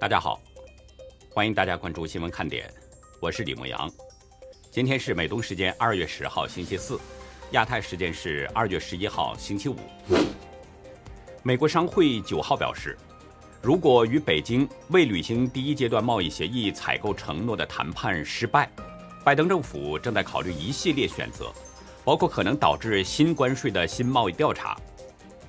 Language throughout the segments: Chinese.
大家好，欢迎大家关注新闻看点，我是李牧阳。今天是美东时间二月十号星期四，亚太时间是二月十一号星期五。美国商会九号表示，如果与北京未履行第一阶段贸易协议采购承诺的谈判失败，拜登政府正在考虑一系列选择，包括可能导致新关税的新贸易调查。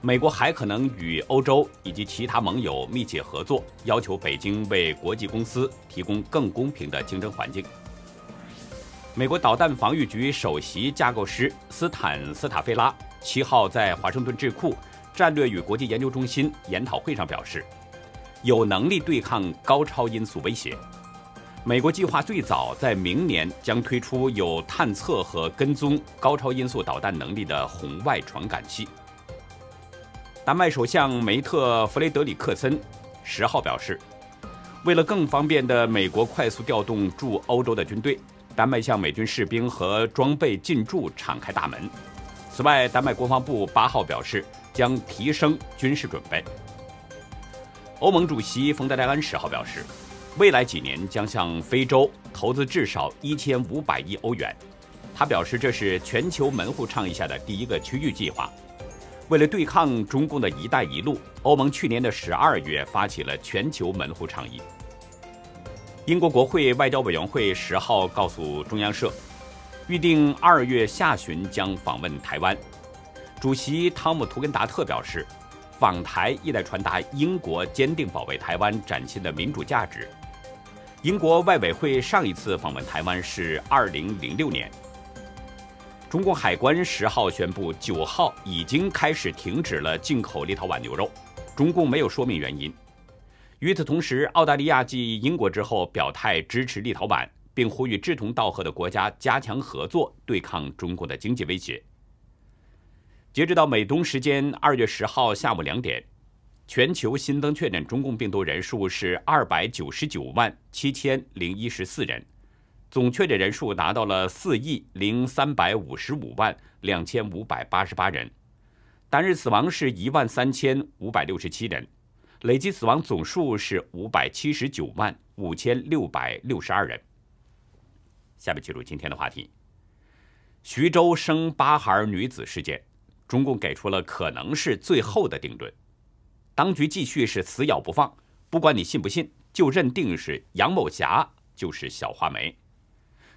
美国还可能与欧洲以及其他盟友密切合作，要求北京为国际公司提供更公平的竞争环境。美国导弹防御局首席架构师斯坦·斯塔菲拉七号在华盛顿智库战略与国际研究中心研讨会上表示：“有能力对抗高超音速威胁。美国计划最早在明年将推出有探测和跟踪高超音速导弹能力的红外传感器。”丹麦首相梅特·弗雷德里克森十号表示，为了更方便的美国快速调动驻欧洲的军队，丹麦向美军士兵和装备进驻敞开大门。此外，丹麦国防部八号表示将提升军事准备。欧盟主席冯德莱恩十号表示，未来几年将向非洲投资至少一千五百亿欧元。他表示，这是全球门户倡议下的第一个区域计划。为了对抗中共的一带一路，欧盟去年的十二月发起了全球门户倡议。英国国会外交委员会十号告诉中央社，预定二月下旬将访问台湾。主席汤姆·图根达特表示，访台意在传达英国坚定保卫台湾展现的民主价值。英国外委会上一次访问台湾是二零零六年。中共海关十号宣布，九号已经开始停止了进口立陶宛牛肉。中共没有说明原因。与此同时，澳大利亚继英国之后表态支持立陶宛，并呼吁志同道合的国家加强合作，对抗中国的经济威胁。截止到美东时间二月十号下午两点，全球新增确诊中共病毒人数是二百九十九万七千零一十四人。总确诊人数达到了四亿零三百五十五万两千五百八十八人，单日死亡是一万三千五百六十七人，累计死亡总数是五百七十九万五千六百六十二人。下面进入今天的话题：徐州生八孩女子事件，中共给出了可能是最后的定论，当局继续是死咬不放，不管你信不信，就认定是杨某霞就是小花梅。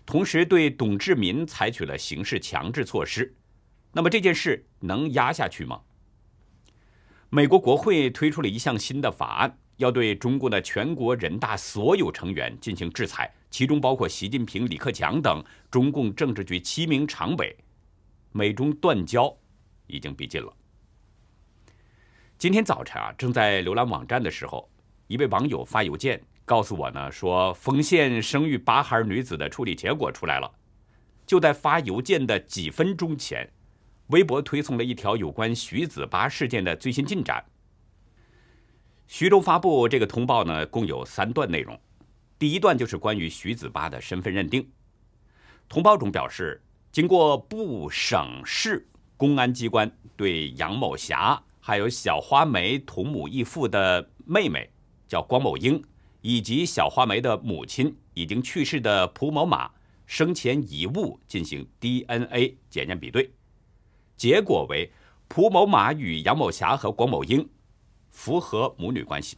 同时，对董志民采取了刑事强制措施。那么这件事能压下去吗？美国国会推出了一项新的法案，要对中国的全国人大所有成员进行制裁，其中包括习近平、李克强等中共政治局七名常委。美中断交已经逼近了。今天早晨啊，正在浏览网站的时候，一位网友发邮件。告诉我呢，说丰县生育八孩女子的处理结果出来了。就在发邮件的几分钟前，微博推送了一条有关徐子八事件的最新进展。徐州发布这个通报呢，共有三段内容。第一段就是关于徐子八的身份认定。通报中表示，经过部省市公安机关对杨某霞还有小花梅同母异父的妹妹，叫光某英。以及小花梅的母亲已经去世的蒲某马生前遗物进行 DNA 检验比对，结果为蒲某马与杨某霞和郭某英符合母女关系。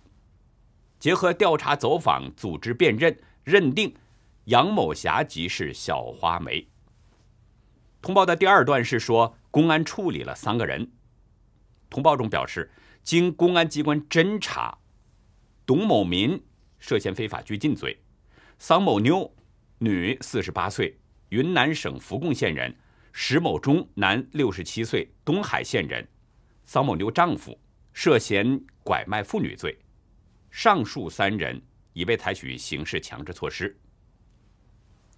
结合调查走访、组织辨认，认定杨某霞即是小花梅。通报的第二段是说，公安处理了三个人。通报中表示，经公安机关侦查，董某民。涉嫌非法拘禁罪，桑某妞，女，四十八岁，云南省扶贡县人；石某忠，男，六十七岁，东海县人，桑某妞丈夫，涉嫌拐卖妇女罪。上述三人已被采取刑事强制措施。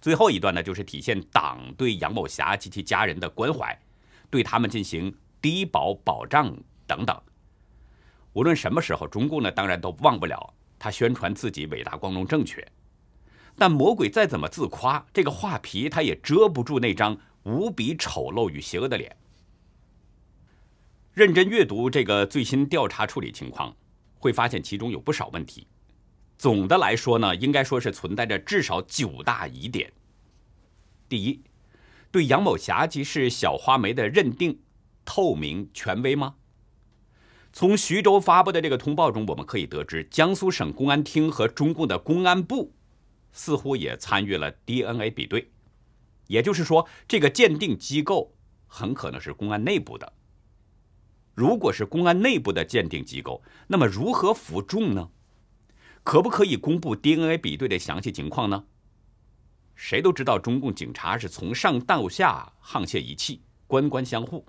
最后一段呢，就是体现党对杨某霞及其家人的关怀，对他们进行低保保障等等。无论什么时候，中共呢，当然都忘不了。他宣传自己伟大、光荣、正确，但魔鬼再怎么自夸，这个画皮他也遮不住那张无比丑陋与邪恶的脸。认真阅读这个最新调查处理情况，会发现其中有不少问题。总的来说呢，应该说是存在着至少九大疑点。第一，对杨某霞即是小花梅的认定，透明权威吗？从徐州发布的这个通报中，我们可以得知，江苏省公安厅和中共的公安部似乎也参与了 DNA 比对，也就是说，这个鉴定机构很可能是公安内部的。如果是公安内部的鉴定机构，那么如何服众呢？可不可以公布 DNA 比对的详细情况呢？谁都知道，中共警察是从上到下沆瀣一气，官官相护。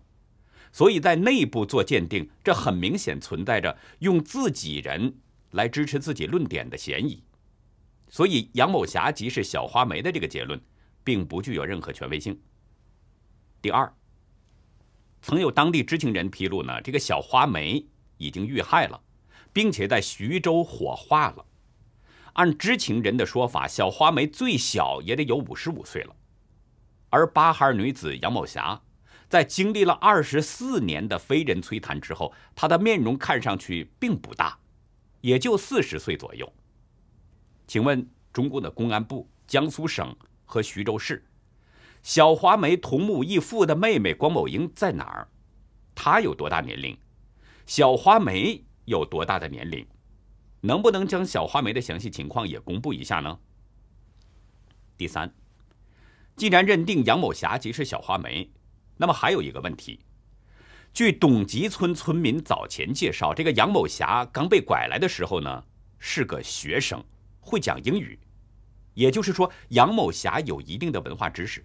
所以在内部做鉴定，这很明显存在着用自己人来支持自己论点的嫌疑。所以杨某霞即是小花梅的这个结论，并不具有任何权威性。第二，曾有当地知情人披露呢，这个小花梅已经遇害了，并且在徐州火化了。按知情人的说法，小花梅最小也得有五十五岁了，而八尔女子杨某霞。在经历了二十四年的非人摧残之后，他的面容看上去并不大，也就四十岁左右。请问中共的公安部、江苏省和徐州市，小华梅同母异父的妹妹关某英在哪儿？她有多大年龄？小华梅有多大的年龄？能不能将小华梅的详细情况也公布一下呢？第三，既然认定杨某霞即是小华梅。那么还有一个问题，据董集村村民早前介绍，这个杨某霞刚被拐来的时候呢，是个学生，会讲英语，也就是说，杨某霞有一定的文化知识。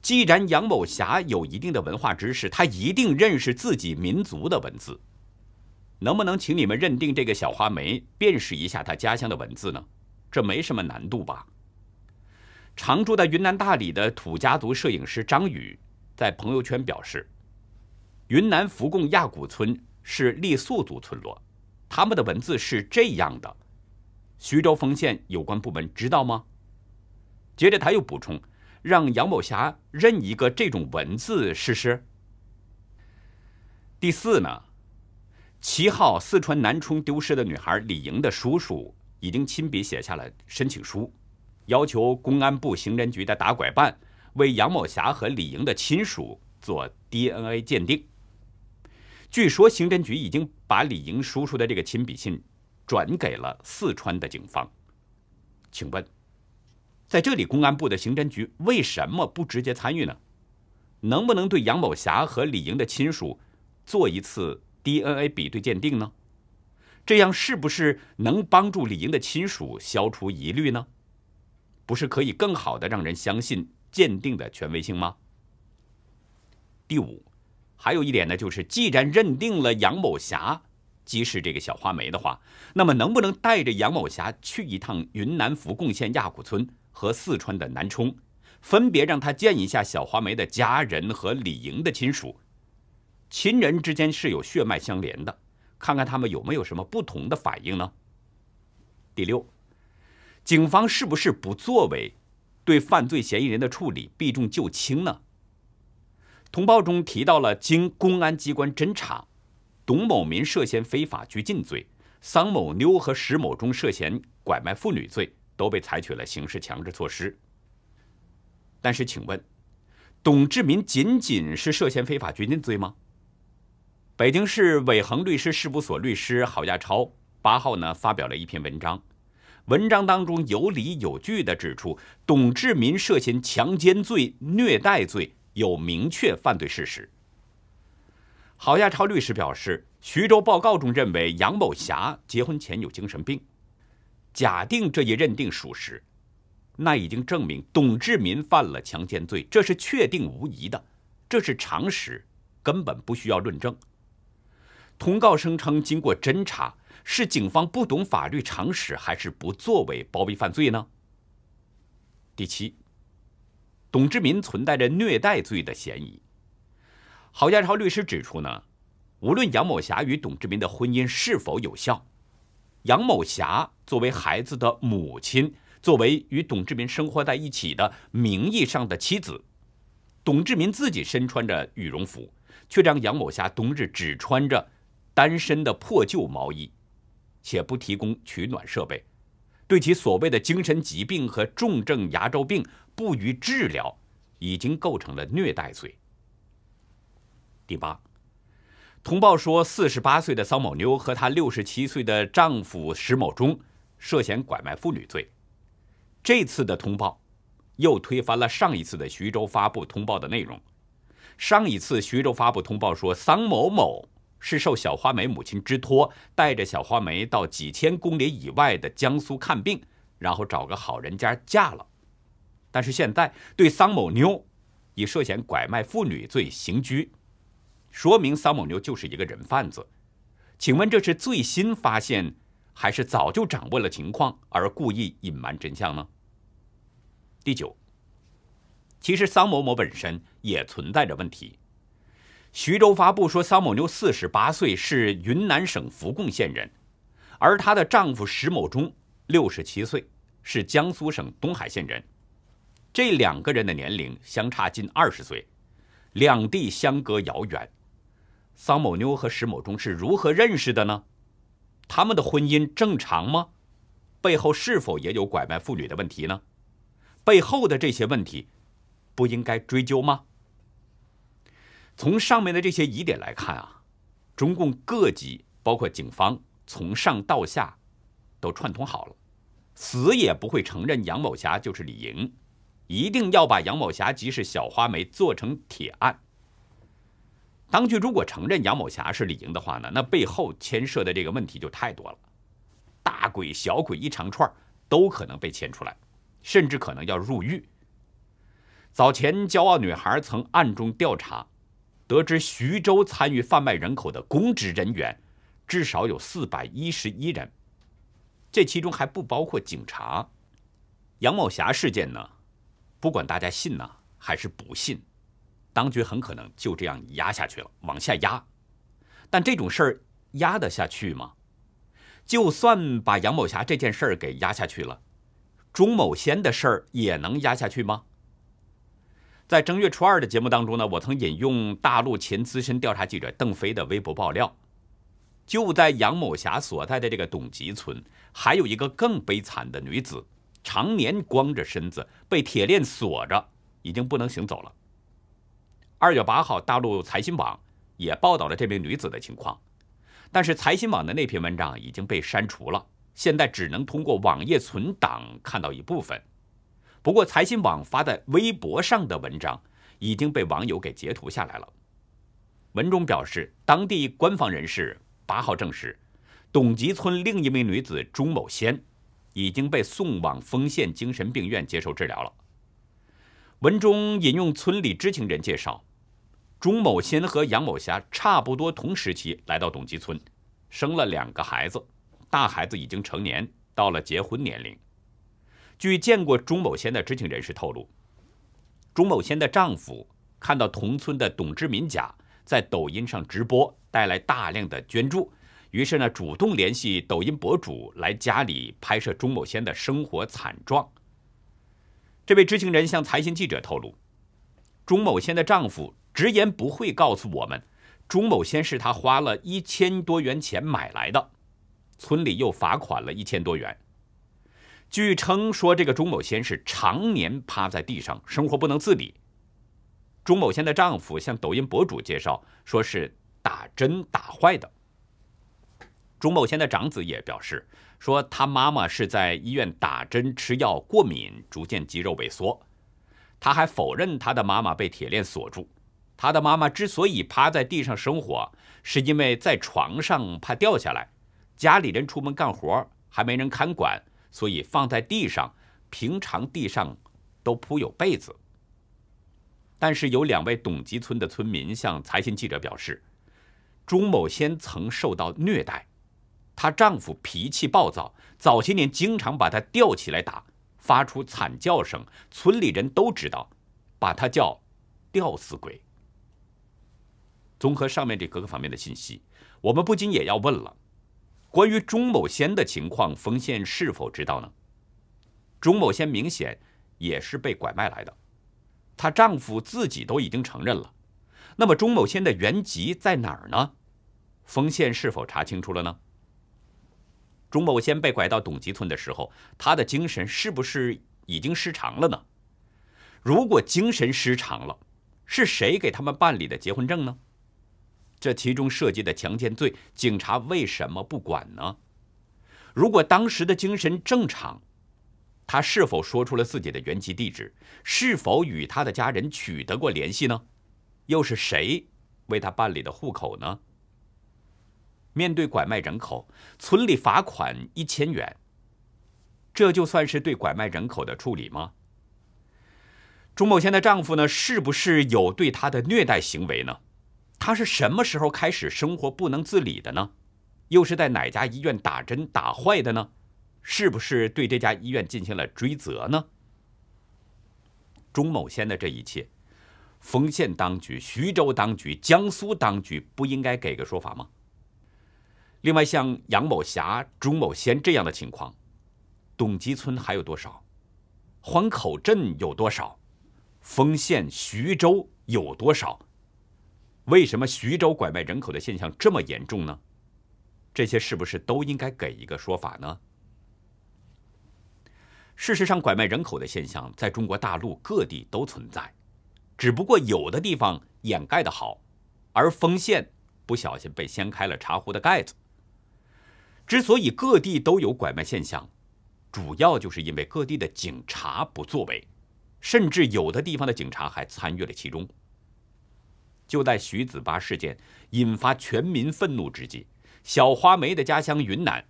既然杨某霞有一定的文化知识，他一定认识自己民族的文字。能不能请你们认定这个小花梅，辨识一下她家乡的文字呢？这没什么难度吧？常住在云南大理的土家族摄影师张宇。在朋友圈表示，云南福贡亚古村是傈僳族村落，他们的文字是这样的。徐州丰县有关部门知道吗？接着他又补充，让杨某霞认一个这种文字试试。第四呢，七号四川南充丢失的女孩李莹的叔叔已经亲笔写下了申请书，要求公安部刑侦局的打拐办。为杨某霞和李莹的亲属做 DNA 鉴定。据说刑侦局已经把李莹叔叔的这个亲笔信转给了四川的警方。请问，在这里公安部的刑侦局为什么不直接参与呢？能不能对杨某霞和李莹的亲属做一次 DNA 比对鉴定呢？这样是不是能帮助李莹的亲属消除疑虑呢？不是可以更好的让人相信？鉴定的权威性吗？第五，还有一点呢，就是既然认定了杨某霞即是这个小花梅的话，那么能不能带着杨某霞去一趟云南福贡县亚古村和四川的南充，分别让他见一下小花梅的家人和李莹的亲属？亲人之间是有血脉相连的，看看他们有没有什么不同的反应呢？第六，警方是不是不作为？对犯罪嫌疑人的处理避重就轻呢？通报中提到了，经公安机关侦查，董某民涉嫌非法拘禁罪，桑某妞和石某中涉嫌拐卖妇女罪，都被采取了刑事强制措施。但是，请问，董志民仅仅是涉嫌非法拘禁罪吗？北京市伟恒律师事务所律师郝亚超八号呢发表了一篇文章。文章当中有理有据地指出，董志民涉嫌强奸罪、虐待罪，有明确犯罪事实。郝亚超律师表示，徐州报告中认为杨某霞结婚前有精神病，假定这一认定属实，那已经证明董志民犯了强奸罪，这是确定无疑的，这是常识，根本不需要论证。通告声称，经过侦查，是警方不懂法律常识，还是不作为包庇犯罪呢？第七，董志民存在着虐待罪的嫌疑。郝家超律师指出呢，无论杨某霞与董志民的婚姻是否有效，杨某霞作为孩子的母亲，作为与董志民生活在一起的名义上的妻子，董志民自己身穿着羽绒服，却让杨某霞冬日只穿着。单身的破旧毛衣，且不提供取暖设备，对其所谓的精神疾病和重症牙周病不予治疗，已经构成了虐待罪。第八，通报说，四十八岁的桑某妞和她六十七岁的丈夫石某忠涉嫌拐卖妇女罪。这次的通报又推翻了上一次的徐州发布通报的内容。上一次徐州发布通报说，桑某某。是受小花梅母亲之托，带着小花梅到几千公里以外的江苏看病，然后找个好人家嫁了。但是现在对桑某妞以涉嫌拐卖妇女罪刑拘，说明桑某妞就是一个人贩子。请问这是最新发现，还是早就掌握了情况而故意隐瞒真相呢？第九，其实桑某某本身也存在着问题。徐州发布说，桑某妞四十八岁，是云南省扶贡县人，而她的丈夫石某忠六十七岁，是江苏省东海县人。这两个人的年龄相差近二十岁，两地相隔遥远。桑某妞和石某忠是如何认识的呢？他们的婚姻正常吗？背后是否也有拐卖妇女的问题呢？背后的这些问题，不应该追究吗？从上面的这些疑点来看啊，中共各级包括警方从上到下都串通好了，死也不会承认杨某霞就是李莹，一定要把杨某霞即是小花梅做成铁案。当局如果承认杨某霞是李莹的话呢，那背后牵涉的这个问题就太多了，大鬼小鬼一长串都可能被牵出来，甚至可能要入狱。早前骄傲女孩曾暗中调查。得知徐州参与贩卖人口的公职人员，至少有四百一十一人，这其中还不包括警察。杨某霞事件呢？不管大家信呢还是不信，当局很可能就这样压下去了，往下压。但这种事儿压得下去吗？就算把杨某霞这件事儿给压下去了，钟某先的事儿也能压下去吗？在正月初二的节目当中呢，我曾引用大陆前资深调查记者邓飞的微博爆料，就在杨某霞所在的这个董集村，还有一个更悲惨的女子，常年光着身子被铁链锁着，已经不能行走了。二月八号，大陆财新网也报道了这名女子的情况，但是财新网的那篇文章已经被删除了，现在只能通过网页存档看到一部分。不过财新网发在微博上的文章已经被网友给截图下来了。文中表示，当地官方人士八号证实，董集村另一名女子钟某仙已经被送往丰县精神病院接受治疗了。文中引用村里知情人介绍，钟某仙和杨某霞差不多同时期来到董集村，生了两个孩子，大孩子已经成年，到了结婚年龄。据见过钟某仙的知情人士透露，钟某仙的丈夫看到同村的董志民家在抖音上直播带来大量的捐助，于是呢主动联系抖音博主来家里拍摄钟某仙的生活惨状。这位知情人向财新记者透露，钟某仙的丈夫直言不讳告诉我们，钟某仙是他花了一千多元钱买来的，村里又罚款了一千多元。据称说，这个钟某先是常年趴在地上，生活不能自理。钟某先的丈夫向抖音博主介绍，说是打针打坏的。钟某先的长子也表示，说他妈妈是在医院打针吃药过敏，逐渐肌肉萎缩。他还否认他的妈妈被铁链锁住，他的妈妈之所以趴在地上生活，是因为在床上怕掉下来，家里人出门干活还没人看管。所以放在地上，平常地上都铺有被子。但是有两位董集村的村民向财新记者表示，朱某先曾受到虐待，她丈夫脾气暴躁，早些年经常把她吊起来打，发出惨叫声，村里人都知道，把她叫“吊死鬼”。综合上面这各个方面的信息，我们不禁也要问了。关于钟某先的情况，冯宪是否知道呢？钟某先明显也是被拐卖来的，她丈夫自己都已经承认了。那么钟某先的原籍在哪儿呢？冯宪是否查清楚了呢？钟某先被拐到董集村的时候，她的精神是不是已经失常了呢？如果精神失常了，是谁给他们办理的结婚证呢？这其中涉及的强奸罪，警察为什么不管呢？如果当时的精神正常，他是否说出了自己的原籍地址？是否与他的家人取得过联系呢？又是谁为他办理的户口呢？面对拐卖人口，村里罚款一千元，这就算是对拐卖人口的处理吗？朱某仙的丈夫呢？是不是有对她的虐待行为呢？他是什么时候开始生活不能自理的呢？又是在哪家医院打针打坏的呢？是不是对这家医院进行了追责呢？钟某先的这一切，丰县当局、徐州当局、江苏当局不应该给个说法吗？另外，像杨某霞、钟某先这样的情况，董集村还有多少？黄口镇有多少？丰县、徐州有多少？为什么徐州拐卖人口的现象这么严重呢？这些是不是都应该给一个说法呢？事实上，拐卖人口的现象在中国大陆各地都存在，只不过有的地方掩盖的好，而丰县不小心被掀开了茶壶的盖子。之所以各地都有拐卖现象，主要就是因为各地的警察不作为，甚至有的地方的警察还参与了其中。就在徐子巴事件引发全民愤怒之际，小花梅的家乡云南，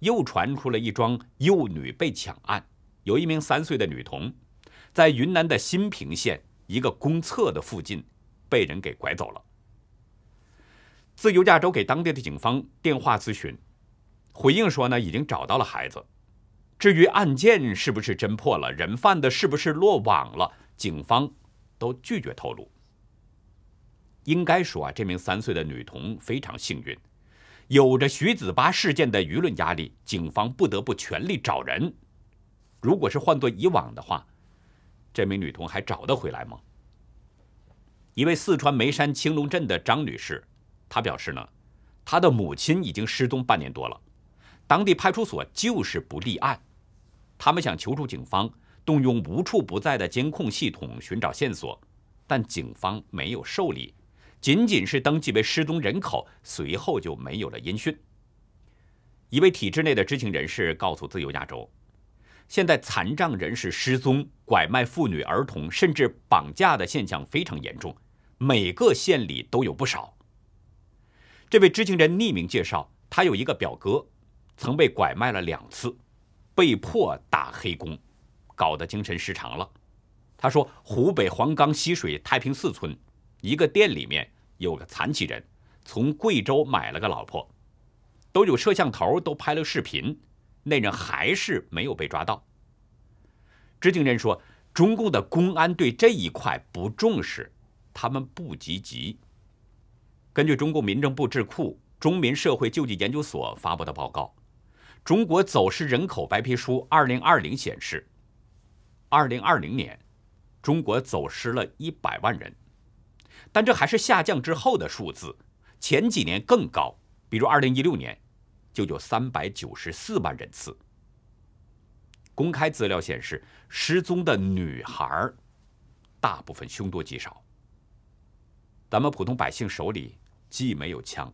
又传出了一桩幼女被抢案。有一名三岁的女童，在云南的新平县一个公厕的附近，被人给拐走了。自由亚洲给当地的警方电话咨询，回应说呢，已经找到了孩子。至于案件是不是侦破了，人贩的是不是落网了，警方都拒绝透露。应该说啊，这名三岁的女童非常幸运，有着徐子巴事件的舆论压力，警方不得不全力找人。如果是换做以往的话，这名女童还找得回来吗？一位四川眉山青龙镇的张女士，她表示呢，她的母亲已经失踪半年多了，当地派出所就是不立案，他们想求助警方，动用无处不在的监控系统寻找线索，但警方没有受理。仅仅是登记为失踪人口，随后就没有了音讯。一位体制内的知情人士告诉《自由亚洲》，现在残障人士失踪、拐卖妇女儿童，甚至绑架的现象非常严重，每个县里都有不少。这位知情人匿名介绍，他有一个表哥，曾被拐卖了两次，被迫打黑工，搞得精神失常了。他说，湖北黄冈浠水太平寺村。一个店里面有个残疾人，从贵州买了个老婆，都有摄像头，都拍了视频，那人还是没有被抓到。知情人说，中共的公安对这一块不重视，他们不积极。根据中共民政部智库中民社会救济研究所发布的报告，《中国走失人口白皮书 （2020）》显示，2020年，中国走失了一百万人。但这还是下降之后的数字，前几年更高，比如二零一六年，就有三百九十四万人次。公开资料显示，失踪的女孩大部分凶多吉少。咱们普通百姓手里既没有枪，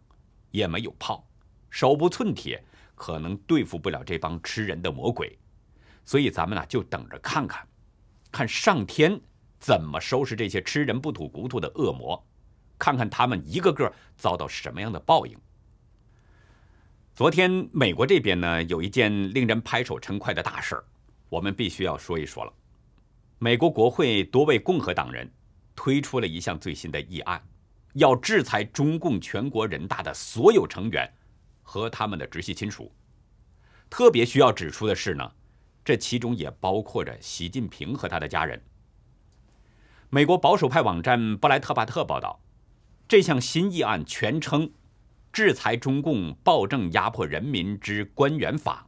也没有炮，手无寸铁，可能对付不了这帮吃人的魔鬼，所以咱们呢就等着看看，看上天。怎么收拾这些吃人不吐骨头的恶魔？看看他们一个个遭到什么样的报应。昨天，美国这边呢有一件令人拍手称快的大事儿，我们必须要说一说了。美国国会多位共和党人推出了一项最新的议案，要制裁中共全国人大的所有成员和他们的直系亲属。特别需要指出的是呢，这其中也包括着习近平和他的家人。美国保守派网站布莱特巴特报道，这项新议案全称《制裁中共暴政压迫人民之官员法》，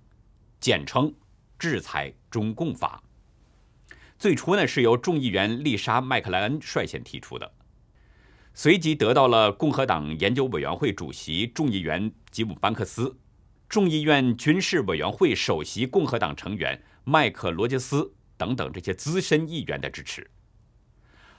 简称《制裁中共法》。最初呢是由众议员丽莎·麦克莱恩率先提出的，随即得到了共和党研究委员会主席、众议员吉姆·班克斯、众议院军事委员会首席共和党成员麦克·罗杰斯等等这些资深议员的支持。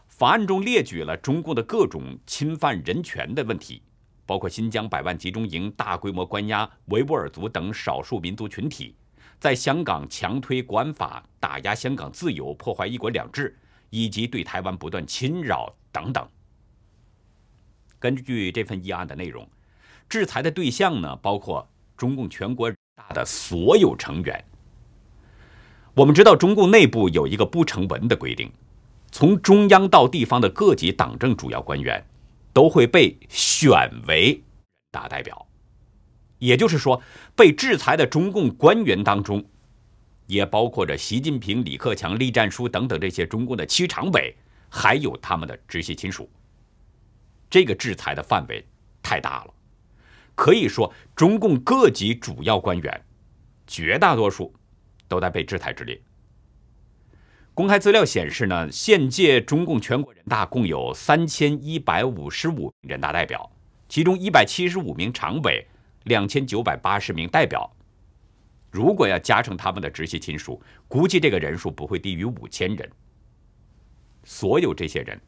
法案中列举了中共的各种侵犯人权的问题，包括新疆百万集中营大规模关押维吾尔族等少数民族群体，在香港强推国安法打压香港自由破坏一国两制，以及对台湾不断侵扰等等。根据这份议案的内容，制裁的对象呢，包括中共全国大的所有成员。我们知道，中共内部有一个不成文的规定。从中央到地方的各级党政主要官员，都会被选为大代表。也就是说，被制裁的中共官员当中，也包括着习近平、李克强、栗战书等等这些中共的七常委，还有他们的直系亲属。这个制裁的范围太大了，可以说中共各级主要官员，绝大多数都在被制裁之列。公开资料显示，呢现届中共全国人大共有三千一百五十五名人大代表，其中一百七十五名常委，两千九百八十名代表。如果要加上他们的直系亲属，估计这个人数不会低于五千人。所有这些人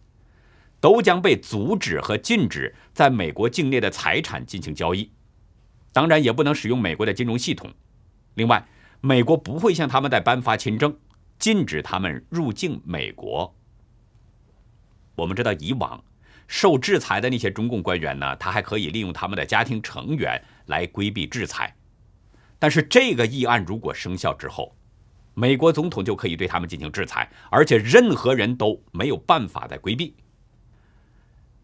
都将被阻止和禁止在美国境内的财产进行交易，当然也不能使用美国的金融系统。另外，美国不会向他们再颁发签证。禁止他们入境美国。我们知道以往受制裁的那些中共官员呢，他还可以利用他们的家庭成员来规避制裁。但是这个议案如果生效之后，美国总统就可以对他们进行制裁，而且任何人都没有办法再规避。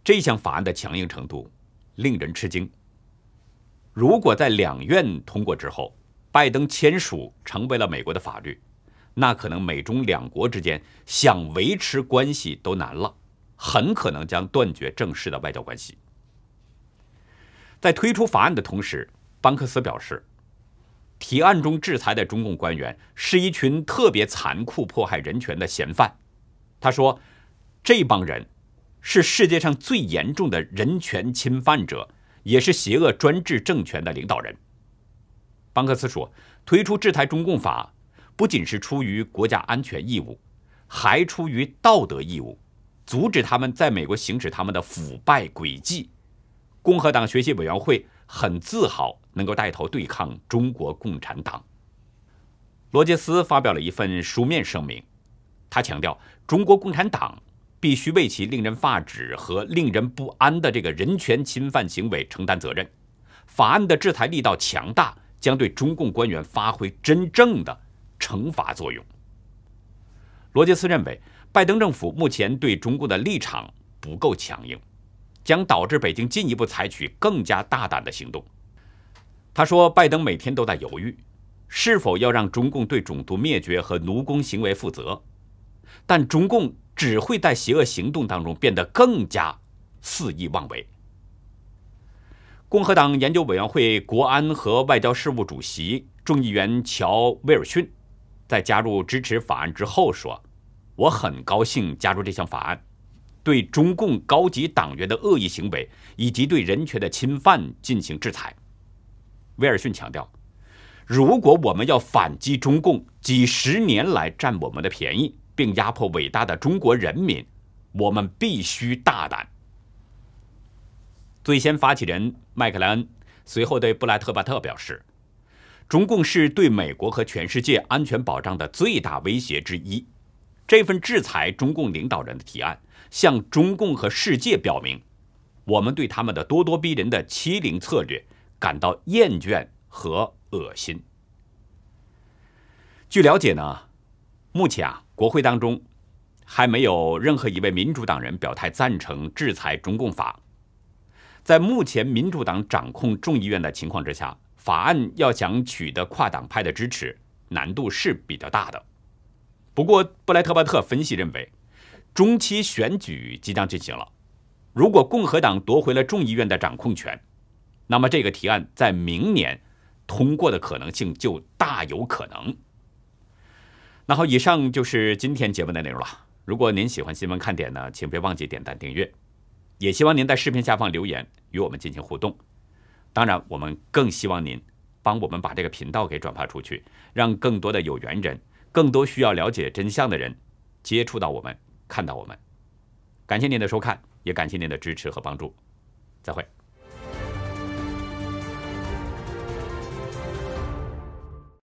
这项法案的强硬程度令人吃惊。如果在两院通过之后，拜登签署成为了美国的法律。那可能美中两国之间想维持关系都难了，很可能将断绝正式的外交关系。在推出法案的同时，班克斯表示，提案中制裁的中共官员是一群特别残酷迫害人权的嫌犯。他说，这帮人是世界上最严重的人权侵犯者，也是邪恶专制政权的领导人。班克斯说，推出制裁中共法。不仅是出于国家安全义务，还出于道德义务，阻止他们在美国行使他们的腐败诡计。共和党学习委员会很自豪能够带头对抗中国共产党。罗杰斯发表了一份书面声明，他强调中国共产党必须为其令人发指和令人不安的这个人权侵犯行为承担责任。法案的制裁力道强大，将对中共官员发挥真正的。惩罚作用。罗杰斯认为，拜登政府目前对中共的立场不够强硬，将导致北京进一步采取更加大胆的行动。他说：“拜登每天都在犹豫，是否要让中共对种族灭绝和奴工行为负责，但中共只会在邪恶行动当中变得更加肆意妄为。”共和党研究委员会国安和外交事务主席众议员乔·威尔逊。在加入支持法案之后，说：“我很高兴加入这项法案，对中共高级党员的恶意行为以及对人权的侵犯进行制裁。”威尔逊强调：“如果我们要反击中共几十年来占我们的便宜并压迫伟大的中国人民，我们必须大胆。”最先发起人麦克莱恩随后对布莱特巴特表示。中共是对美国和全世界安全保障的最大威胁之一。这份制裁中共领导人的提案，向中共和世界表明，我们对他们的咄咄逼人的欺凌策略感到厌倦和恶心。据了解呢，目前啊，国会当中还没有任何一位民主党人表态赞成制裁中共法。在目前民主党掌控众议院的情况之下。法案要想取得跨党派的支持，难度是比较大的。不过，布莱特巴特分析认为，中期选举即将进行了，如果共和党夺回了众议院的掌控权，那么这个提案在明年通过的可能性就大有可能。那好，以上就是今天节目的内容了。如果您喜欢新闻看点呢，请别忘记点赞订阅，也希望您在视频下方留言与我们进行互动。当然，我们更希望您帮我们把这个频道给转发出去，让更多的有缘人、更多需要了解真相的人接触到我们，看到我们。感谢您的收看，也感谢您的支持和帮助。再会。